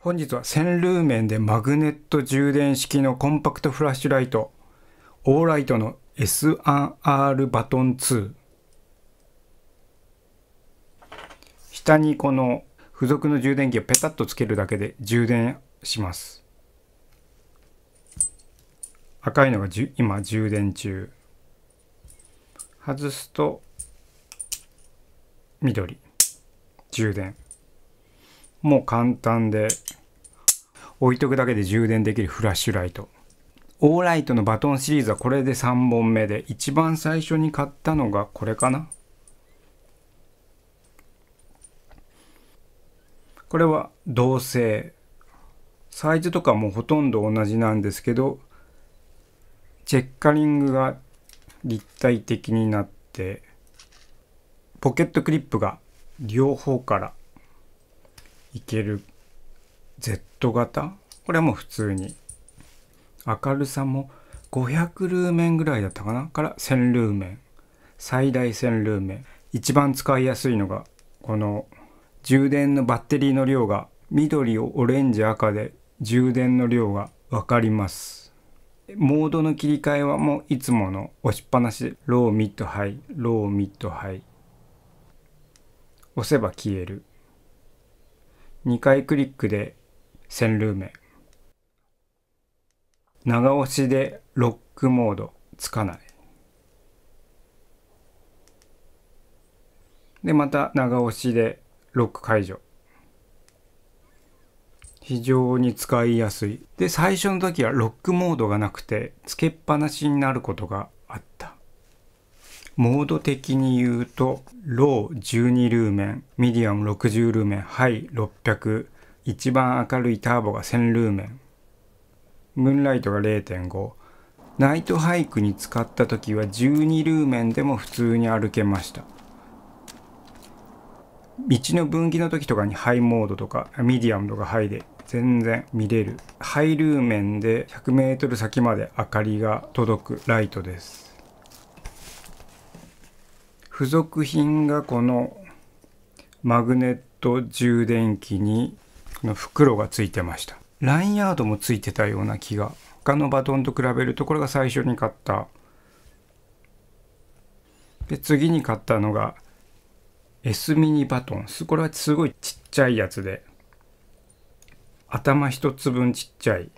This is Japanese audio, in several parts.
本日は線ルーメンでマグネット充電式のコンパクトフラッシュライトオーライトの s r バトン2下にこの付属の充電器をペタッとつけるだけで充電します赤いのがじ今充電中外すと緑充電もう簡単で置いとくだけで充電できるフラッシュライトオーライトのバトンシリーズはこれで3本目で一番最初に買ったのがこれかなこれは同製。サイズとかもほとんど同じなんですけどチェッカリングが立体的になってポケットクリップが両方からいける Z 型これはもう普通に明るさも500ルーメンぐらいだったかなから1000ルーメン最大1000ルーメン一番使いやすいのがこの充電のバッテリーの量が緑をオレンジ赤で充電の量が分かりますモードの切り替えはもういつもの押しっぱなしでローミッドハイローミッドハイ押せば消える2回クリックで線ルーメン長押しでロックモードつかないでまた長押しでロック解除非常に使いやすいで最初の時はロックモードがなくてつけっぱなしになることがあったモード的に言うとロー12ルーメンミディアム60ルーメンハイ600一番明るいターボが1000ルーメンムーンライトが0.5ナイトハイクに使った時は12ルーメンでも普通に歩けました道の分岐の時とかにハイモードとかミディアムとかハイで全然見れるハイルーメンで 100m 先まで明かりが届くライトです付属品がこのマグネット充電器にの袋がついてました。ラインヤードもついてたような気が。他のバトンと比べるとこれが最初に買った。で、次に買ったのが S ミニバトン。これはすごいちっちゃいやつで。頭一つ分ちっちゃい。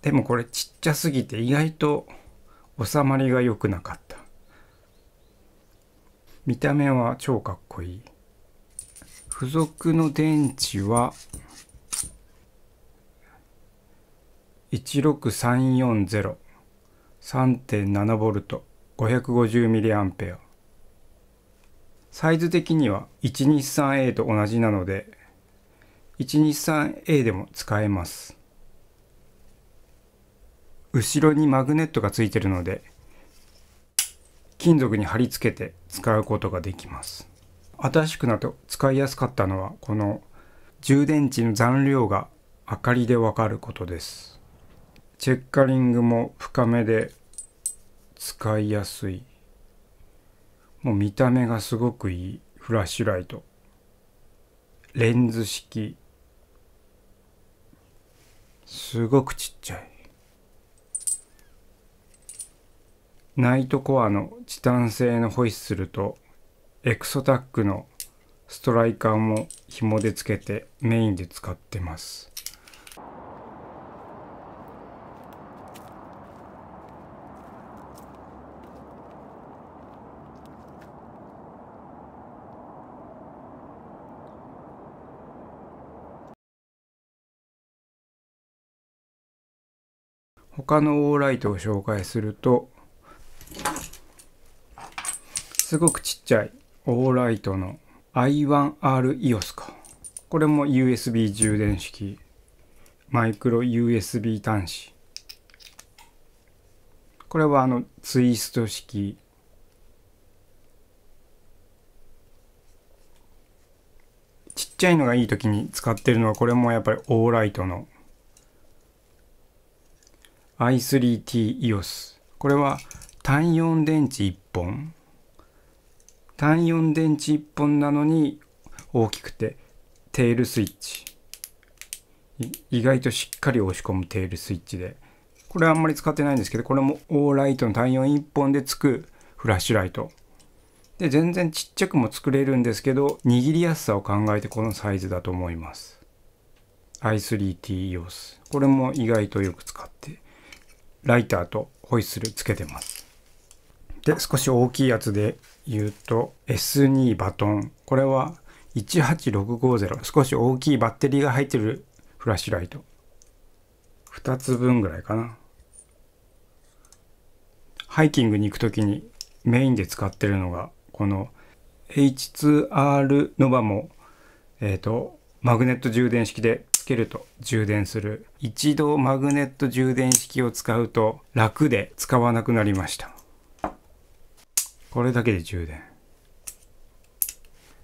でもこれちっちゃすぎて意外と収まりが良くなかった。見た目は超かっこいい。付属の電池は16340 3.7V 5 5 0 m a サイズ的には 123A と同じなので 123A でも使えます後ろにマグネットがついてるので金属に貼り付けて使うことができます新しくなって使いやすかったのはこの充電池の残量が明かりでわかることですチェッカリングも深めで使いやすいもう見た目がすごくいいフラッシュライトレンズ式すごくちっちゃいナイトコアのチタン製のホイッスルとエクソタックのストライカーも紐でつけてメインで使ってます。他のオーライトを紹介するとすごくちっちゃいオーライトの i1R EOS か。これも USB 充電式。マイクロ USB 端子。これはあのツイスト式。ちっちゃいのがいい時に使ってるのはこれもやっぱりオーライトの i3T EOS。これは単4電池1本。単4電池1本なのに大きくてテールスイッチ意外としっかり押し込むテールスイッチでこれあんまり使ってないんですけどこれもオーライトの単4 1本でつくフラッシュライトで全然ちっちゃくも作れるんですけど握りやすさを考えてこのサイズだと思います i3T EOS これも意外とよく使ってライターとホイッスルつけてますで少し大きいやつで言うと S2 バトンこれは18650少し大きいバッテリーが入ってるフラッシュライト2つ分ぐらいかなハイキングに行く時にメインで使ってるのがこの H2R ノバもえっ、ー、とマグネット充電式でつけると充電する一度マグネット充電式を使うと楽で使わなくなりましたこれだけで充電。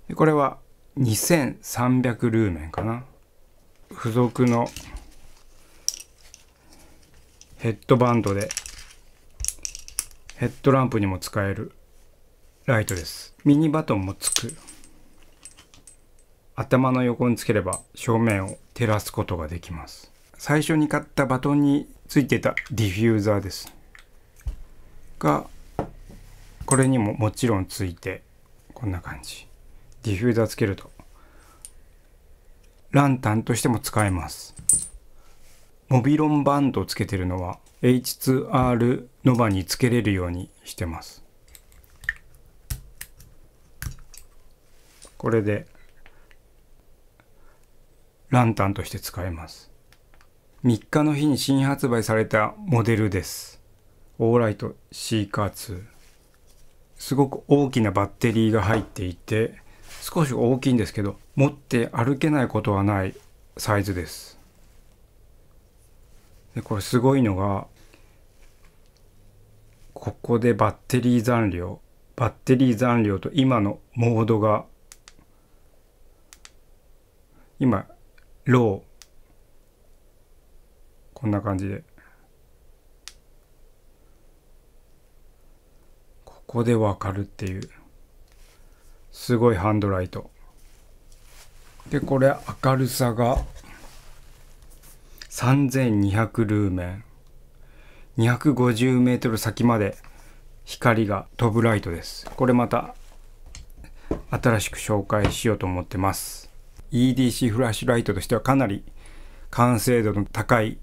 でこれは2300ルーメンかな。付属のヘッドバンドでヘッドランプにも使えるライトです。ミニバトンもつく。頭の横につければ正面を照らすことができます。最初に買ったバトンについてたディフューザーです。がこれにももちろんついてこんな感じディフューザーつけるとランタンとしても使えますモビロンバンドつけてるのは H2R ノバにつけれるようにしてますこれでランタンとして使えます3日の日に新発売されたモデルですオーライトシーカー2すごく大きなバッテリーが入っていて少し大きいんですけど持って歩けないことはないサイズですでこれすごいのがここでバッテリー残量バッテリー残量と今のモードが今ローこんな感じでここでわかるっていう。すごいハンドライト。で、これ明るさが3200ルーメン。250メートル先まで光が飛ぶライトです。これまた新しく紹介しようと思ってます。EDC フラッシュライトとしてはかなり完成度の高い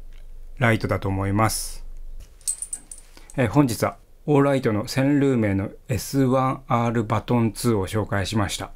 ライトだと思います。え本日はオーライトの1000ルーメの S1R バトン2を紹介しました。